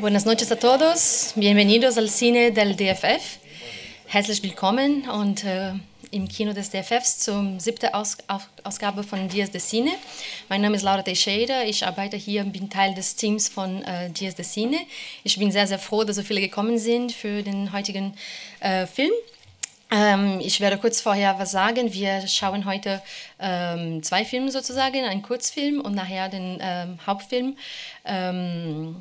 Buenas noches a todos, bienvenidos al cine del DFF. Herzlich willkommen und äh, im Kino des DFFs zur siebten Aus Ausgabe von Dias de Cine. Mein Name ist Laura Teixeira, ich arbeite hier, und bin Teil des Teams von äh, Dias de Cine. Ich bin sehr, sehr froh, dass so viele gekommen sind für den heutigen äh, Film. Ähm, ich werde kurz vorher was sagen. Wir schauen heute ähm, zwei Filme sozusagen, einen Kurzfilm und nachher den ähm, Hauptfilm ähm,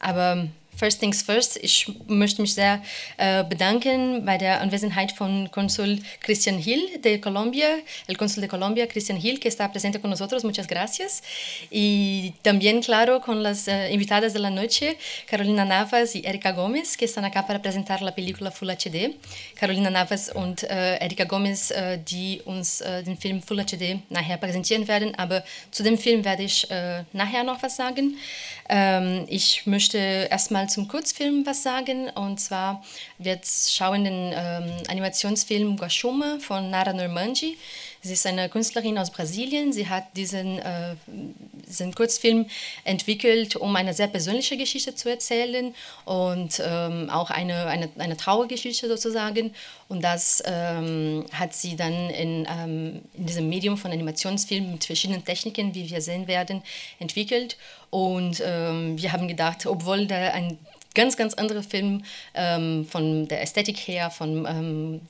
aber First Things First, ich möchte mich sehr äh, bedanken bei der Anwesenheit von Konsul Christian Hill de Colombia, el Konsul de Colombia Christian Hill, que está presente con nosotros. Muchas gracias. Y también, claro, con las eh, invitadas de la noche, Carolina Navas y Erika Gómez, que están acá para presentar la película Full HD. Carolina Navas und äh, Erika Gómez, äh, die uns äh, den Film Full HD nachher präsentieren werden. Aber zu dem Film werde ich äh, nachher noch was sagen. Ähm, ich möchte erstmal zum Kurzfilm was sagen. Und zwar, wir schauen den ähm, Animationsfilm Guashuma von Nara Normanji. Sie ist eine Künstlerin aus Brasilien. Sie hat diesen, äh, diesen Kurzfilm entwickelt, um eine sehr persönliche Geschichte zu erzählen und ähm, auch eine, eine, eine Trauergeschichte sozusagen. Und das ähm, hat sie dann in, ähm, in diesem Medium von Animationsfilmen mit verschiedenen Techniken, wie wir sehen werden, entwickelt. Und ähm, wir haben gedacht, obwohl da ein ganz, ganz anderer Film ähm, von der Ästhetik her, von, ähm,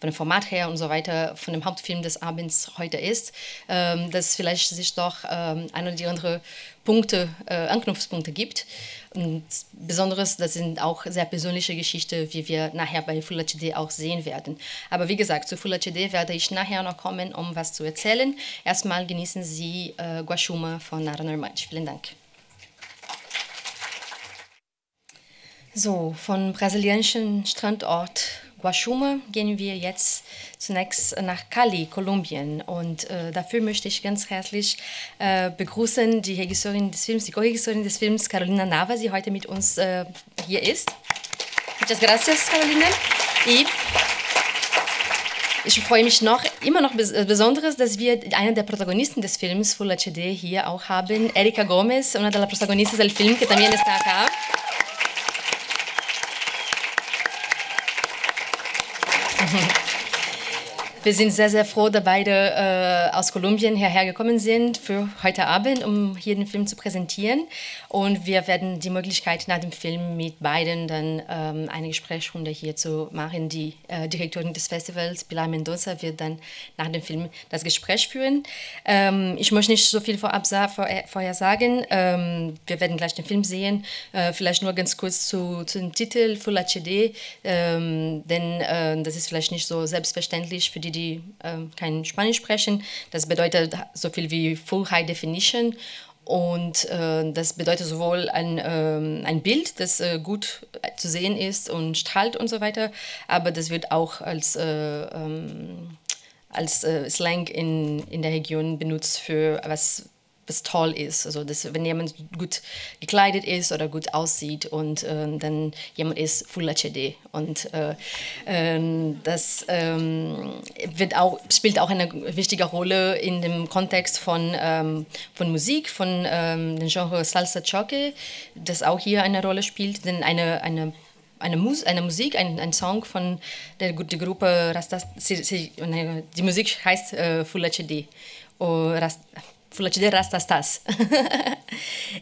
von dem Format her und so weiter, von dem Hauptfilm des Abends heute ist, ähm, dass vielleicht sich doch ähm, ein oder andere Punkte, äh, Anknüpfpunkte gibt. Und Besonderes, das sind auch sehr persönliche Geschichten, wie wir nachher bei Full HD auch sehen werden. Aber wie gesagt, zu Full HD werde ich nachher noch kommen, um was zu erzählen. Erstmal genießen Sie äh, Guashuma von Nara Vielen Dank. So, vom brasilianischen Strandort Guachuma gehen wir jetzt zunächst nach Cali, Kolumbien. Und äh, dafür möchte ich ganz herzlich äh, begrüßen die Regisseurin des Films, die Co-Regisseurin des Films, Carolina Nava, die heute mit uns äh, hier ist. Muchas gracias, Carolina. ich freue mich noch, immer noch bes Besonderes, dass wir einen der Protagonisten des Films Full HD hier auch haben, Erika Gomez, una de las protagonistas del film, que también está acá. Wir sind sehr, sehr froh, dass beide äh, aus Kolumbien hierher gekommen sind für heute Abend, um hier den Film zu präsentieren. Und wir werden die Möglichkeit nach dem Film mit beiden dann ähm, eine Gesprächsrunde hier zu machen. Die äh, Direktorin des Festivals, Pilar Mendoza, wird dann nach dem Film das Gespräch führen. Ähm, ich möchte nicht so viel vorab sa vor, äh, vorher sagen. Ähm, wir werden gleich den Film sehen. Äh, vielleicht nur ganz kurz zu, zu dem Titel Full HD, ähm, denn äh, das ist vielleicht nicht so selbstverständlich für die die äh, kein Spanisch sprechen. Das bedeutet so viel wie Full High Definition. Und äh, das bedeutet sowohl ein, ähm, ein Bild, das äh, gut äh, zu sehen ist und strahlt und so weiter, aber das wird auch als, äh, ähm, als äh, Slang in, in der Region benutzt für was was toll ist. Also dass, wenn jemand gut gekleidet ist oder gut aussieht und äh, dann jemand ist Full HD und äh, äh, das ähm, wird auch, spielt auch eine wichtige Rolle in dem Kontext von, ähm, von Musik, von ähm, dem Genre Salsa Choque, das auch hier eine Rolle spielt, denn eine, eine eine, Mus eine Musik, ein, ein Song von der, der Gruppe Rastas, die Musik heißt äh, Full HD. Oh, Rast vielleicht der Rastas das.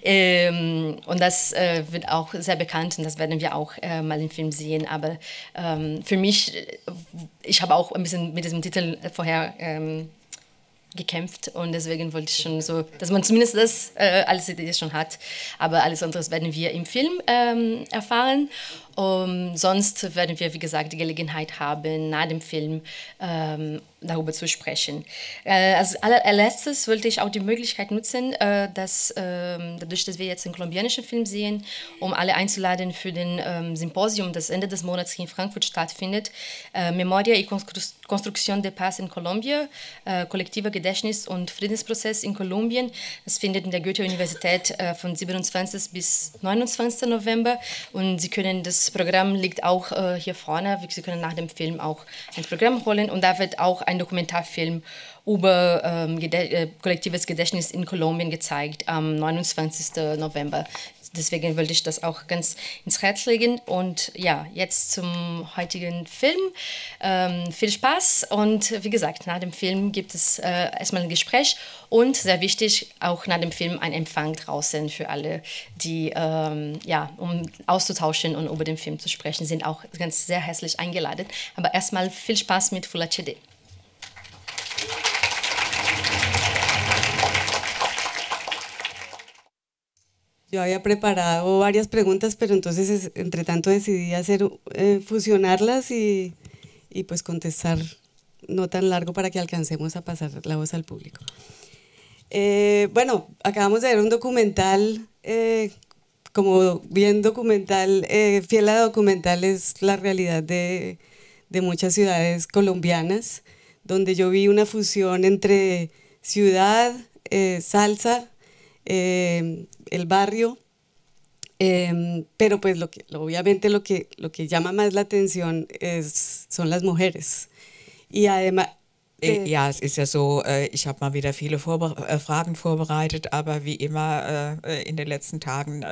ähm, und das äh, wird auch sehr bekannt und das werden wir auch äh, mal im Film sehen. Aber ähm, für mich, äh, ich habe auch ein bisschen mit diesem Titel vorher ähm, gekämpft und deswegen wollte ich schon so, dass man zumindest das äh, alles Idee schon hat. Aber alles andere werden wir im Film ähm, erfahren. Um, sonst werden wir, wie gesagt, die Gelegenheit haben, nach dem Film ähm, darüber zu sprechen. Äh, als allerletztes wollte ich auch die Möglichkeit nutzen, äh, dass äh, dadurch, dass wir jetzt einen kolumbianischen Film sehen, um alle einzuladen für den ähm, Symposium, das Ende des Monats hier in Frankfurt stattfindet, äh, Memoria y Construcción de Paz in Colombia, äh, kollektiver Gedächtnis und Friedensprozess in Kolumbien. Das findet in der Goethe-Universität äh, von 27. bis 29. November und Sie können das das Programm liegt auch äh, hier vorne. Sie können nach dem Film auch ein Programm holen und da wird auch ein Dokumentarfilm über ähm, Gedä äh, kollektives Gedächtnis in Kolumbien gezeigt am 29. November. Deswegen wollte ich das auch ganz ins Herz legen. Und ja, jetzt zum heutigen Film. Ähm, viel Spaß und wie gesagt, nach dem Film gibt es äh, erstmal ein Gespräch und sehr wichtig, auch nach dem Film ein Empfang draußen für alle, die, ähm, ja, um auszutauschen und über den Film zu sprechen, sind auch ganz sehr herzlich eingeladen. Aber erstmal viel Spaß mit Full HD. Yo había preparado varias preguntas, pero entonces entre tanto decidí hacer eh, fusionarlas y, pues contestar no tan largo para que alcancemos a pasar la voz al público. Eh, bueno, acabamos de ver un documental, eh, como bien documental, fiel a documental es la realidad de, muchas ciudades colombianas, donde yo vi una fusión entre ciudad, salsa eh, el barrio. Em, pero pues lo que, obviamente lo que, lo que llama más la atención es, son las mujeres. Y además, Äh, Bild. Ja, es ist ja so, äh, ich habe mal wieder viele Vorbe äh, Fragen vorbereitet, aber wie immer in den letzten Tagen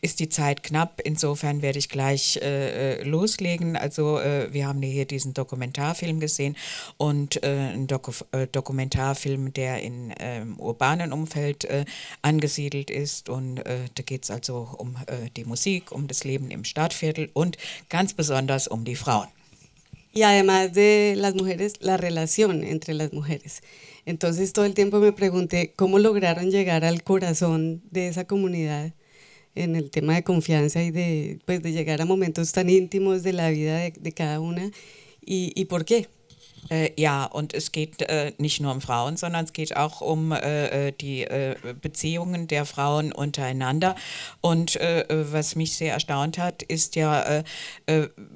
ist die Zeit knapp. Insofern werde ich gleich loslegen. Also wir haben hier diesen Dokumentarfilm gesehen und einen Doku Dokumentarfilm, der in ähm, urbanen Umfeld angesiedelt ist. Und da geht es also um die Musik, um das Leben im Stadtviertel und ganz besonders um die Frauen. y además de las mujeres, la relación entre las mujeres. Entonces todo el tiempo me pregunté cómo lograron llegar al corazón de esa comunidad en el tema de confianza y de, pues, de llegar a momentos tan íntimos de la vida de, cada una y por qué, Äh, ja, und es geht äh, nicht nur um Frauen, sondern es geht auch um äh, äh die äh, Beziehungen der Frauen untereinander. Und äh, was mich sehr erstaunt hat, ist ja,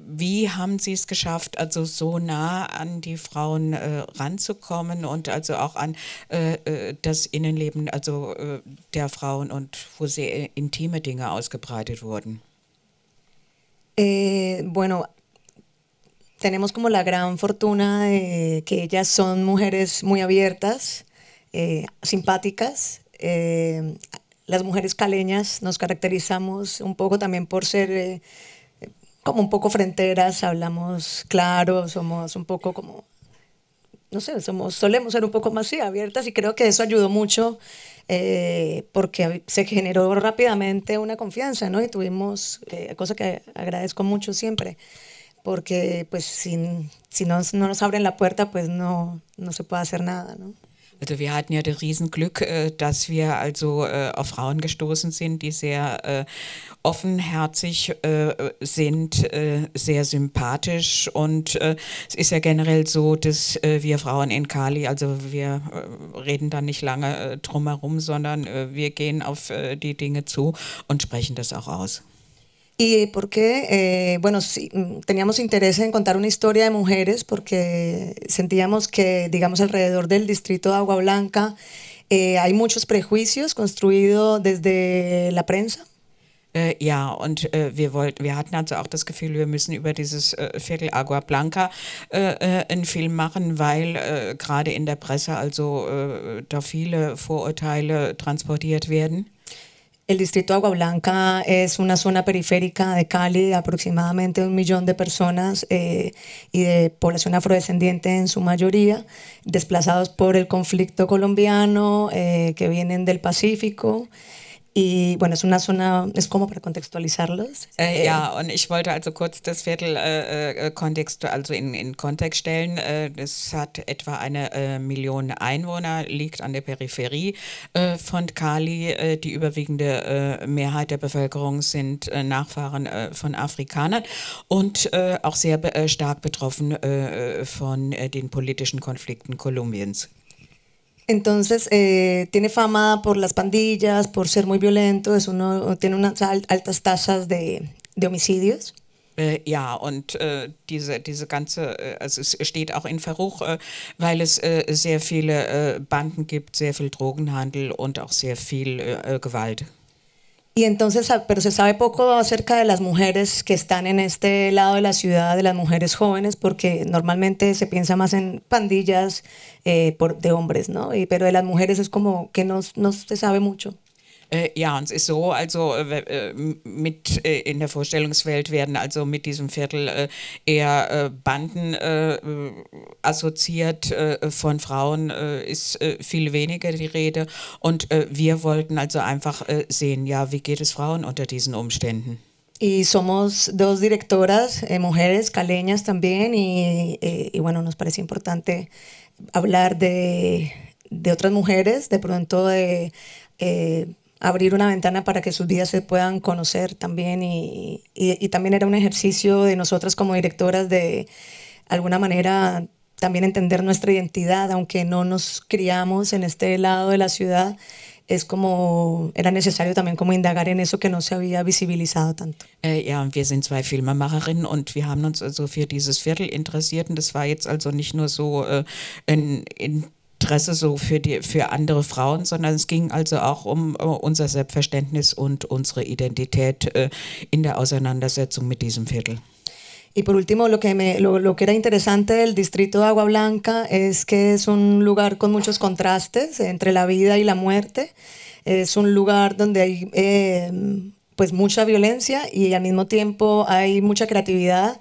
wie haben Sie es geschafft, also so nah an die Frauen ranzukommen und also auch an das Innenleben also der Frauen und wo sehr intime Dinge ausgebreitet wurden? bueno, tenemos como la gran fortuna de que ellas son mujeres muy abiertas, eh, simpáticas. Eh, las mujeres caleñas nos caracterizamos un poco también por ser eh, como un poco fronteras, hablamos claro, somos un poco como, no sé, somos, solemos ser un poco más sí, abiertas y creo que eso ayudó mucho porque se generó rápidamente una confianza, ¿no? Y tuvimos, cosa que agradezco mucho siempre, porque pues si, si no, no nos abren la puerta, pues no, no se puede hacer nada, ¿no? Also wir hatten ja das Riesenglück, äh, dass wir also äh, auf Frauen gestoßen sind, die sehr äh, offenherzig sind, sehr sympathisch. Und es ist ja generell so, dass wir Frauen in Kali, also wir reden da nicht lange drum herum, sondern wir gehen auf die Dinge zu und sprechen das auch aus. Y qué eh, bueno, sí, mm, teníamos interés en contar una historia de mujeres porque sentíamos que, digamos, alrededor del distrito de Agua Blanca eh, hay muchos prejuicios construidos desde la prensa. Äh, ja, und äh, wir wollten, wir hatten also auch das Gefühl, wir müssen über dieses äh, Viertel Agua Blanca einen Film machen, weil gerade in der Presse also da viele Vorurteile transportiert werden. El distrito Agua Blanca es una zona periférica de Cali de aproximadamente un millón de personas eh, y de población afrodescendiente en su mayoría, desplazados por el conflicto colombiano, eh, que vienen del Pacífico. Y bueno, es una zona, es como para contextualizarlos. Äh, eh, ja, und ich wollte also kurz das Viertel äh, äh also in, in Kontext stellen. Äh, das hat etwa eine äh, Million Einwohner, liegt an der Peripherie äh, von Kali. die überwiegende Mehrheit der Bevölkerung sind Nachfahren von Afrikanern und auch sehr be stark betroffen von den politischen Konflikten Kolumbiens. Entonces, eh, tiene fama por las pandillas, por ser muy violento, es uno, tiene unas altas tasas de, de homicidios. Äh, ja, und äh, diese, diese ganze, äh, also es steht auch in Verruch, äh, weil es äh, sehr viele äh, Banden gibt, sehr viel Drogenhandel und auch sehr viel Gewalt. Y entonces, ah, pero se sabe poco acerca de las mujeres que están en este lado de la ciudad, de las mujeres jóvenes, porque normalmente se piensa más en pandillas eh, por, de hombres, ¿no? Y, pero de las mujeres es como que no se sabe mucho. Äh, ja, und es ist so, also äh, äh mit äh, in der Vorstellungswelt werden also mit diesem Viertel äh, eher äh, Banden assoziiert, von Frauen ist viel weniger die Rede. Und wir wollten also einfach sehen, ja, wie geht es Frauen unter diesen Umständen? Y somos dos directoras, eh, mujeres caleñas también, y, eh, y, bueno, nos parece importante hablar de, de otras mujeres, de pronto de eh, abrir una ventana para que sus vidas se puedan conocer también y, y, también era un ejercicio de nosotras como directoras de alguna manera también entender nuestra identidad, aunque no nos criamos en este lado de la ciudad, es como, era necesario también como indagar en eso que no se había visibilizado tanto. Sí, äh, ja, wir sind zwei Filmemacherinnen und wir haben uns also für dieses Viertel interessiert und das war jetzt also nicht nur so äh, in Interesse so für, die, für andere Frauen, sondern es ging also auch um unser Selbstverständnis und unsere Identität äh, in der Auseinandersetzung mit diesem Viertel. Y por último, lo que, me, lo, lo, que era interesante del distrito de Agua Blanca es que es un lugar con muchos contrastes entre la vida y la muerte. Es un lugar donde hay eh, pues mucha violencia y al mismo tiempo hay mucha creatividad.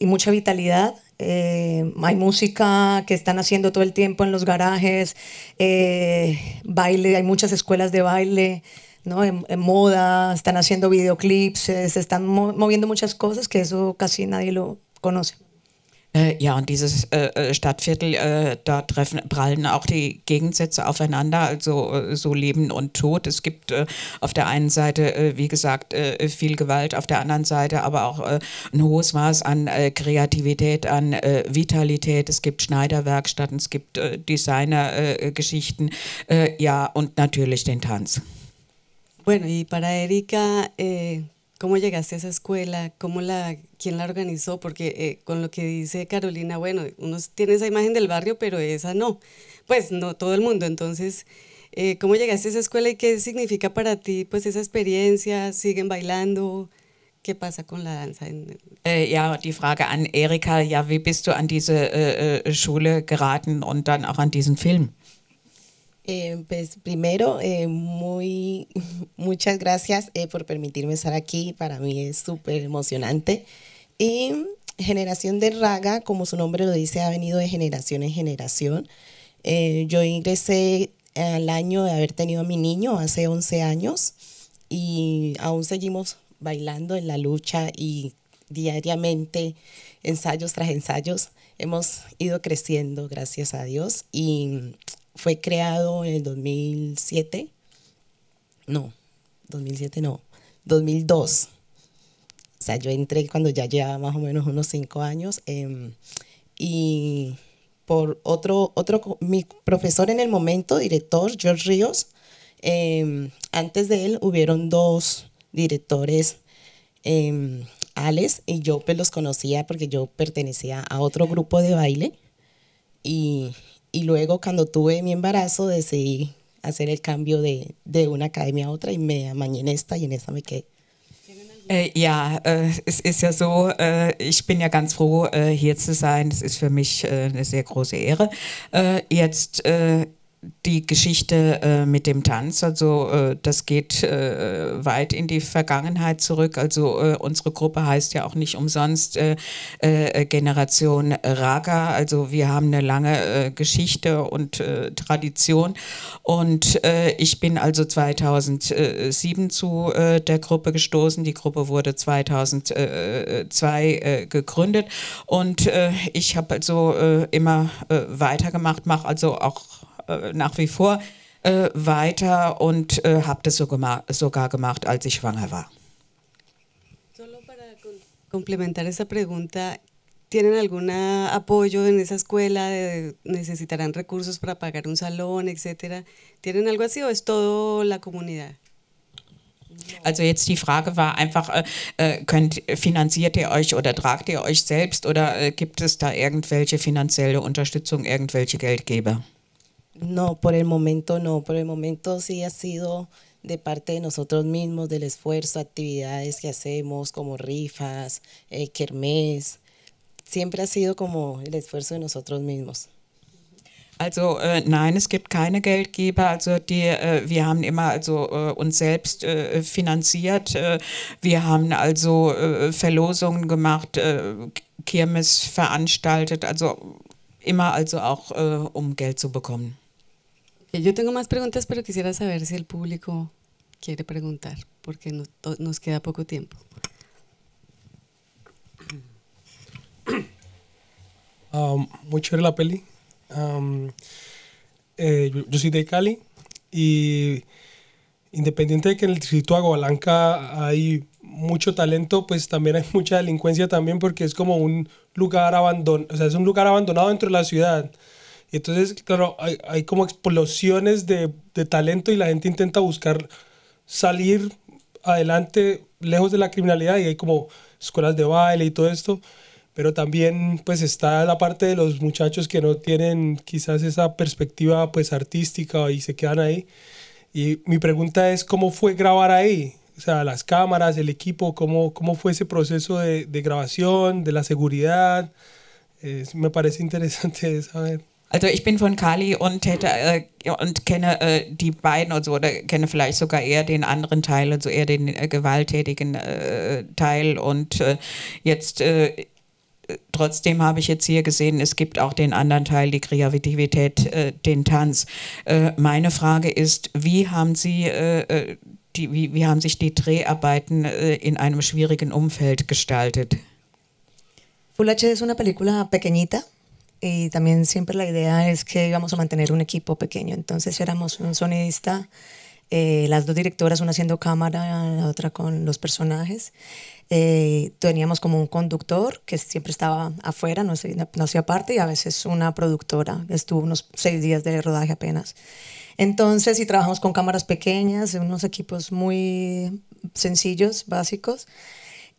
y mucha vitalidad. Eh, hay música que están haciendo todo el tiempo en los garajes, eh, baile, hay muchas escuelas de baile, ¿no? en, en moda, están haciendo videoclips, eh, se están moviendo muchas cosas que eso casi nadie lo conoce. Äh, ja, und dieses äh, äh, Stadtviertel, äh, da treffen, prallen auch die Gegensätze aufeinander, also äh, so Leben und Tod. Es gibt äh, auf der einen Seite, wie gesagt, viel Gewalt, auf der anderen Seite aber auch ein hohes Maß an Kreativität, an Vitalität. Es gibt Schneiderwerkstätten, es gibt Designergeschichten, ja, und natürlich den Tanz. Bueno, y para Erika, eh, ¿Cómo llegaste a esa escuela? ¿Cómo la, ¿Quién la organizó? Porque eh, con lo que dice Carolina, bueno, uno tiene esa imagen del barrio, pero esa no. Pues no todo el mundo. Entonces, eh, ¿cómo llegaste a esa escuela y qué significa para ti pues esa experiencia? ¿Siguen bailando? ¿Qué pasa con la danza? ya äh, ja, die Frage an Erika, ja, wie bist du an diese äh, äh, Schule geraten und dann auch an diesen Film? Eh, pues primero, eh, muy, muchas gracias eh, por permitirme estar aquí. Para mí es súper emocionante. Y Generación de Raga, como su nombre lo dice, ha venido de generación en generación. yo ingresé al año de haber tenido a mi niño hace 11 años y aún seguimos bailando en la lucha y diariamente, ensayos tras ensayos, hemos ido creciendo, gracias a Dios, y fue creado en el 2007. No, 2007 no, 2002. O sea, yo entré cuando ya llevaba más o menos unos cinco años. Em, y por otro, otro, mi profesor en el momento, director, George Ríos, em, antes de él hubieron dos directores, em, Alex y yo pues, los conocía porque yo pertenecía a otro grupo de baile y y luego cuando tuve mi embarazo decidí hacer el cambio de, de una academia a otra y me amañé en esta y en esta me quedé. ya äh, äh, es es ya so, äh, ich bin ja ganz froh, hier sein. Es ist für mich eine sehr große die Geschichte äh, mit dem Tanz, also äh, das geht äh, weit in die Vergangenheit zurück. Also äh, unsere Gruppe heißt ja auch nicht umsonst äh, äh, Generation Raga. Also wir haben eine lange Geschichte und Tradition. Und ich bin also 2007 zu der Gruppe gestoßen. Die Gruppe wurde 2002 gegründet und ich habe also immer weitergemacht, mache also auch äh, nach wie vor äh, weiter und äh, habe das so gema sogar gemacht, als ich schwanger war. Solo para complementar esa pregunta, ¿Tienen algún apoyo en esa escuela? ¿Necesitarán recursos para pagar un salón, etcétera? ¿Tienen algo así o es todo la comunidad? Also jetzt die Frage war einfach, äh, äh könnt, finanziert ihr euch oder tragt ihr euch selbst oder äh, gibt es da irgendwelche finanzielle Unterstützung, irgendwelche Geldgeber? No, por el momento no, por el momento sí ha sido de parte de nosotros mismos, del esfuerzo, actividades que hacemos como rifas, eh, kermés, siempre ha sido como el esfuerzo de nosotros mismos. Also no äh, nein, es gibt keine Geldgeber. Also die, äh, wir haben immer also äh, uns selbst finanziert. wir haben also Verlosungen gemacht, Kirmes veranstaltet. Also immer also auch um Geld zu bekommen. Yo tengo más preguntas, pero quisiera saber si el público quiere preguntar, porque nos queda poco tiempo. Um, muy chévere la peli. Um, eh, yo, soy de Cali y independiente de que en el distrito de Agualanca hay mucho talento, pues también hay mucha delincuencia también porque es como un lugar abandonado, sea, es un lugar abandonado dentro de la ciudad. Y entonces, claro, hay, como explosiones de, talento y la gente intenta buscar salir adelante lejos de la criminalidad y hay como escuelas de baile y todo esto. Pero también pues está la parte de los muchachos que no tienen quizás esa perspectiva pues artística y se quedan ahí. Y mi pregunta es, ¿cómo fue grabar ahí? O sea, las cámaras, el equipo, ¿cómo, cómo fue ese proceso de, grabación, de la seguridad? me parece interesante saber. Also ich bin von Kali und, hätte, äh, und kenne äh, die beiden und so, oder kenne vielleicht sogar eher den anderen Teil, also eher den äh, gewalttätigen äh, Teil. Und äh, jetzt äh, trotzdem habe ich jetzt hier gesehen, es gibt auch den anderen Teil, die Kreativität, den Tanz. meine Frage ist, wie haben Sie die, wie, wie, haben sich die Dreharbeiten in einem schwierigen Umfeld gestaltet? Full H es una película pequeñita. y también siempre la idea es que íbamos a mantener un equipo pequeño. Entonces éramos un sonidista, eh, las dos directoras, una haciendo cámara, la otra con los personajes. Eh, teníamos como un conductor que siempre estaba afuera, no, no hacía parte, y a veces una productora. Estuvo unos seis días de rodaje apenas. Entonces, y trabajamos con cámaras pequeñas, unos equipos muy sencillos, básicos.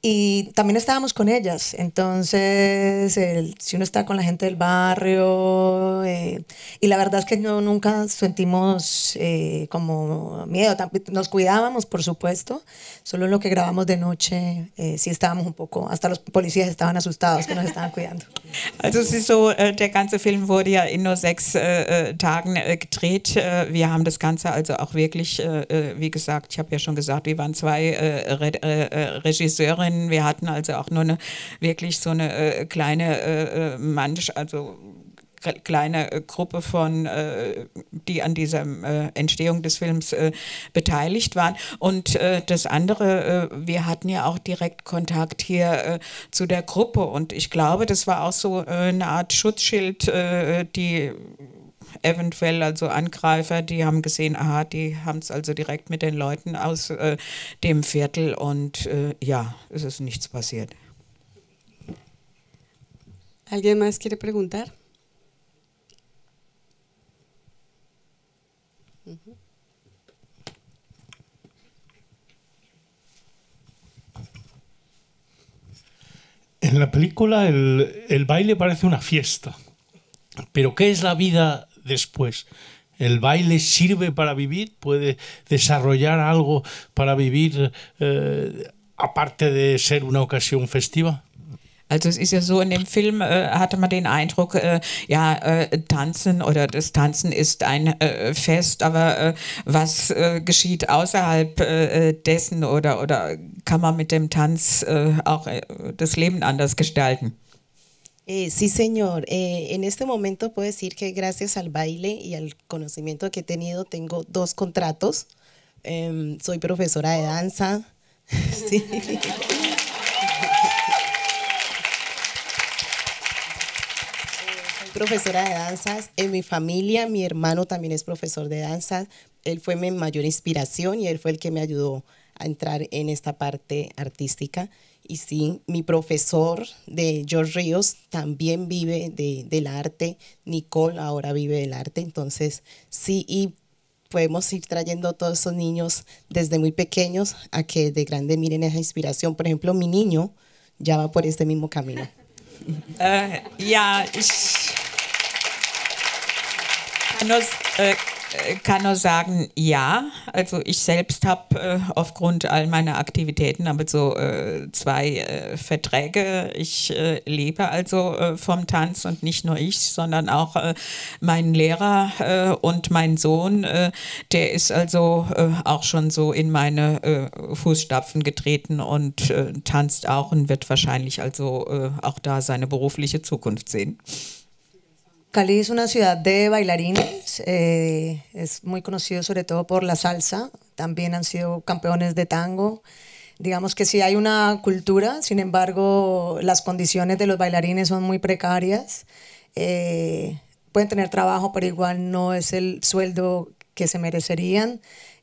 Y también estábamos con ellas, entonces si uno está con la gente del barrio, eh, y la verdad es que yo nunca sentimos eh, como miedo, nos cuidábamos por supuesto, solo lo que grabamos de noche eh, sí estábamos un poco, hasta los policías estaban asustados que nos estaban cuidando. Also es so, äh, der ganze Film wurde ja in nur sechs äh, äh, Tagen gedreht, wir haben das Ganze also auch wirklich, wie gesagt, ich habe ja schon gesagt, wir waren zwei Regisseure können. Wir hatten also auch nur eine wirklich so eine äh, kleine äh, äh Mannschaft, also kleine äh, Gruppe von, äh, die an dieser äh, Entstehung des Films äh, beteiligt waren. Und das andere, wir hatten ja auch direkt Kontakt hier zu der Gruppe. Und ich glaube, das war auch so eine Art Schutzschild, die eventuell also Angreifer, die haben gesehen, aha, die haben es also direkt mit den Leuten aus äh, dem Viertel und äh, ja, es ist nichts passiert. ¿Alguien más quiere preguntar? En la película el, el baile parece una fiesta, pero ¿qué es la vida después. El baile sirve para vivir, puede desarrollar algo para vivir, eh, aparte de ser una ocasión festiva. Also es ist ja so, in dem Film äh, hatte man den Eindruck, äh, ja, äh, tanzen oder das Tanzen ist ein äh, Fest, aber äh, was äh, geschieht außerhalb dessen oder, oder kann man mit dem Tanz auch das Leben anders gestalten? Eh, sí, señor. Eh, en este momento puedo decir que gracias al baile y al conocimiento que he tenido, tengo dos contratos. Em, soy profesora de danza. Soy profesora de danzas. En mi familia, mi hermano también es profesor de danza. Él fue mi mayor inspiración y él fue el que me ayudó a entrar en esta parte artística y sí, mi profesor de George Ríos también vive de, del arte, Nicole ahora vive del arte, entonces sí, y podemos ir trayendo a todos esos niños desde muy pequeños a que de grande miren esa inspiración. Por ejemplo, mi niño ya va por este mismo camino. Ah, ya... Äh, kann nur sagen, ja. Also ich selbst habe äh, aufgrund all meiner Aktivitäten aber so äh, zwei äh, Verträge. Ich äh, lebe also äh, vom Tanz und nicht nur ich, sondern auch mein Lehrer und mein Sohn, der ist also auch schon so in meine Fußstapfen getreten und tanzt auch und wird wahrscheinlich also auch da seine berufliche Zukunft sehen. Cali es una ciudad de bailarines, eh, es muy conocido sobre todo por la salsa, también han sido campeones de tango. Digamos que sí hay una cultura, sin embargo las condiciones de los bailarines son muy precarias. Eh, pueden tener trabajo, pero igual no es el sueldo que se merecerían.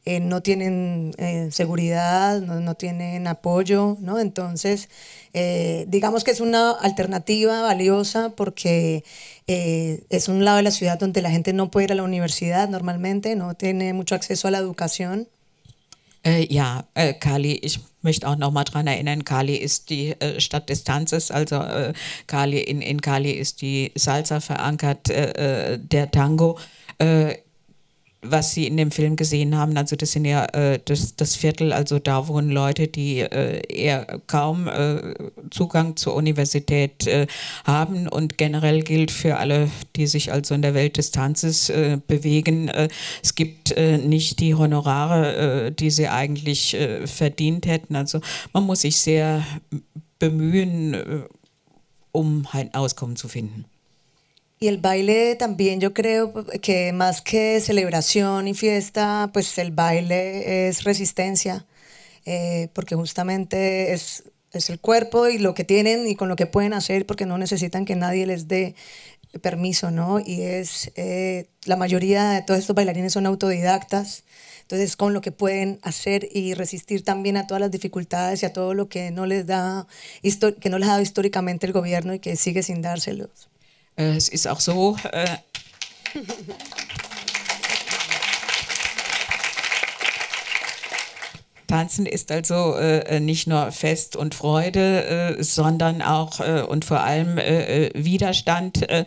Eh, no tienen eh, seguridad, no, tienen apoyo, ¿no? Entonces, eh, digamos que es una alternativa valiosa porque es un lado de la ciudad donde la gente no puede ir a la universidad normalmente, no tiene mucho acceso a la educación. ya äh, Cali. Äh, ich möchte auch nochmal dran erinnern, Cali ist die äh, Stadt des Tanzes, also Cali äh, in, in Cali ist die Salsa verankert, äh, der Tango. was sie in dem Film gesehen haben, also das sind ja äh, das, das Viertel, also da wohnen Leute, die äh, eher kaum äh, Zugang zur Universität äh, haben und generell gilt für alle, die sich also in der Welt des Tanzes äh, bewegen, äh, es gibt nicht die Honorare, die sie eigentlich verdient hätten. Also man muss sich sehr bemühen, um ein Auskommen zu finden. Y el baile también yo creo que más que celebración y fiesta, pues el baile es resistencia, eh, porque justamente es, es el cuerpo y lo que tienen y con lo que pueden hacer, porque no necesitan que nadie les dé permiso, ¿no? Y es, eh, la mayoría de todos estos bailarines son autodidactas, entonces con lo que pueden hacer y resistir también a todas las dificultades y a todo lo que no les da, que no les ha dado históricamente el gobierno y que sigue sin dárselos. Äh, es ist auch so. Äh, Tanzen ist also äh, nicht nur Fest und Freude, äh, sondern auch äh, und vor allem äh, äh, Widerstand. Äh,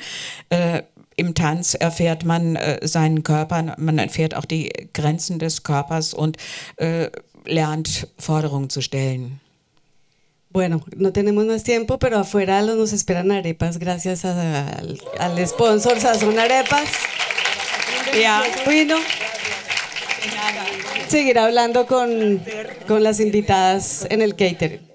Im Tanz erfährt man seinen Körper, man erfährt auch die Grenzen des Körpers und lernt Forderungen zu stellen. Bueno, no tenemos más tiempo, pero afuera nos esperan arepas gracias al, sponsor Sazón Arepas. Y a seguirá Seguir hablando con, con las invitadas en el catering.